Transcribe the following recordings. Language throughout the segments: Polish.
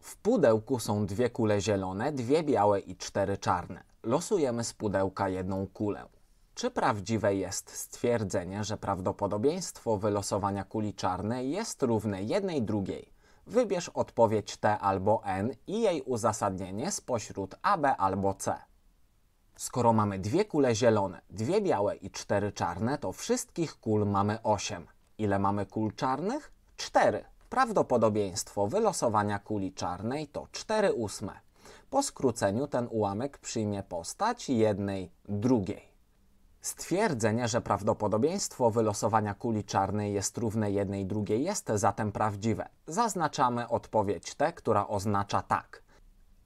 W pudełku są dwie kule zielone, dwie białe i cztery czarne. Losujemy z pudełka jedną kulę. Czy prawdziwe jest stwierdzenie, że prawdopodobieństwo wylosowania kuli czarnej jest równe jednej drugiej? Wybierz odpowiedź T albo N i jej uzasadnienie spośród A, B albo C. Skoro mamy dwie kule zielone, dwie białe i cztery czarne, to wszystkich kul mamy 8. Ile mamy kul czarnych? 4. Prawdopodobieństwo wylosowania kuli czarnej to 4 ósme. Po skróceniu ten ułamek przyjmie postać jednej drugiej. Stwierdzenie, że prawdopodobieństwo wylosowania kuli czarnej jest równe jednej drugiej jest zatem prawdziwe. Zaznaczamy odpowiedź T, która oznacza tak.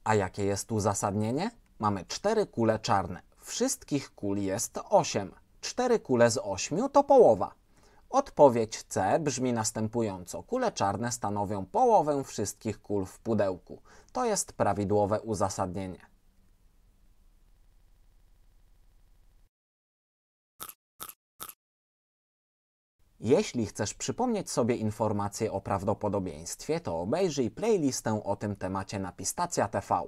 A jakie jest uzasadnienie? mamy cztery kule czarne. Wszystkich kul jest 8. Cztery kule z 8 to połowa. Odpowiedź C brzmi następująco. Kule czarne stanowią połowę wszystkich kul w pudełku. To jest prawidłowe uzasadnienie. Jeśli chcesz przypomnieć sobie informacje o prawdopodobieństwie, to obejrzyj playlistę o tym temacie na Pistacja TV.